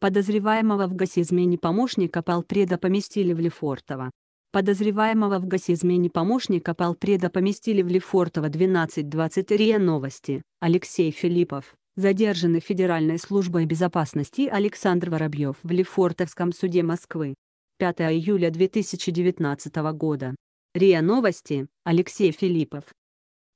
Подозреваемого в госизмене помощника Палпреда поместили в Лефортово. Подозреваемого в госизмене помощника Палпреда поместили в Лефортово РИА новости. Алексей Филиппов, задержанный Федеральной службой безопасности Александр Воробьев в Лефортовском суде Москвы. 5 июля 2019 года. РИА Новости, Алексей Филиппов.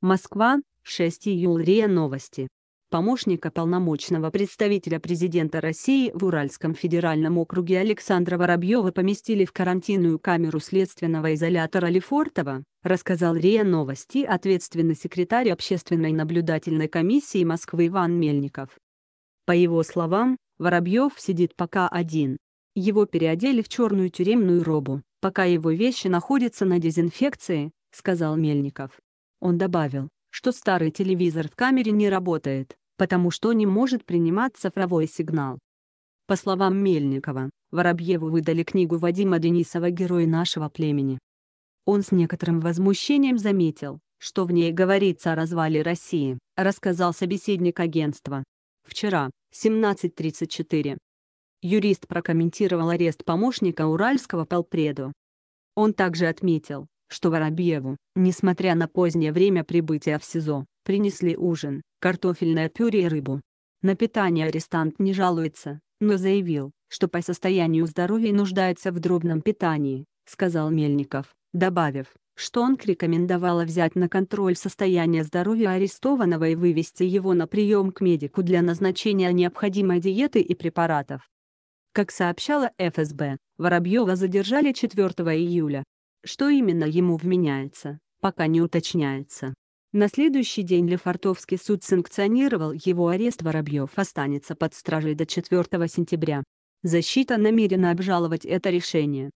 Москва, 6 июля РИА Новости помощника полномочного представителя президента России в Уральском федеральном округе Александра Воробьева поместили в карантинную камеру следственного изолятора Лефортова, рассказал РИА Новости ответственный секретарь Общественной наблюдательной комиссии Москвы Иван Мельников. По его словам, Воробьев сидит пока один. Его переодели в черную тюремную робу, пока его вещи находятся на дезинфекции, сказал Мельников. Он добавил, что старый телевизор в камере не работает, потому что не может принимать цифровой сигнал. По словам Мельникова, Воробьеву выдали книгу Вадима Денисова «Герой нашего племени». Он с некоторым возмущением заметил, что в ней говорится о развале России, рассказал собеседник агентства. Вчера, 17.34. Юрист прокомментировал арест помощника уральского полпреду. Он также отметил, что Воробьеву, несмотря на позднее время прибытия в СИЗО, принесли ужин, картофельное пюре и рыбу. На питание арестант не жалуется, но заявил, что по состоянию здоровья нуждается в дробном питании, сказал Мельников, добавив, что он рекомендовала взять на контроль состояние здоровья арестованного и вывести его на прием к медику для назначения необходимой диеты и препаратов. Как сообщала ФСБ, Воробьева задержали 4 июля. Что именно ему вменяется, пока не уточняется. На следующий день Лефортовский суд санкционировал его арест Воробьев останется под стражей до 4 сентября. Защита намерена обжаловать это решение.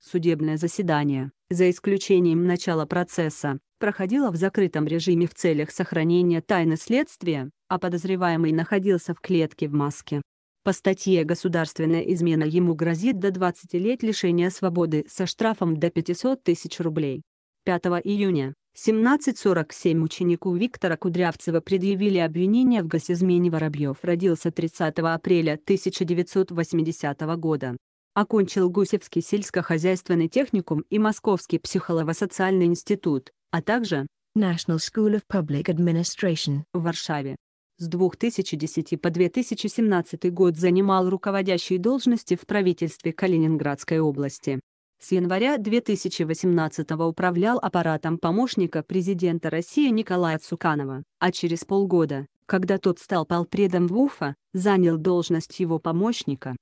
Судебное заседание, за исключением начала процесса, проходило в закрытом режиме в целях сохранения тайны следствия, а подозреваемый находился в клетке в маске. По статье «Государственная измена» ему грозит до 20 лет лишения свободы со штрафом до 500 тысяч рублей. 5 июня 1747 ученику Виктора Кудрявцева предъявили обвинение в госизмене Воробьев родился 30 апреля 1980 года. Окончил Гусевский сельскохозяйственный техникум и Московский психолого-социальный институт, а также National School of Public Administration в Варшаве. С 2010 по 2017 год занимал руководящие должности в правительстве Калининградской области. С января 2018 управлял аппаратом помощника президента России Николая Цуканова, а через полгода, когда тот стал полпредом в УФА, занял должность его помощника.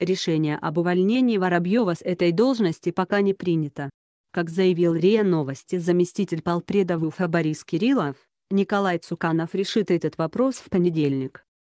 Решение об увольнении Воробьева с этой должности пока не принято. Как заявил РИА Новости заместитель полпреда в УФА Борис Кириллов, Николай Цуканов решит этот вопрос в понедельник.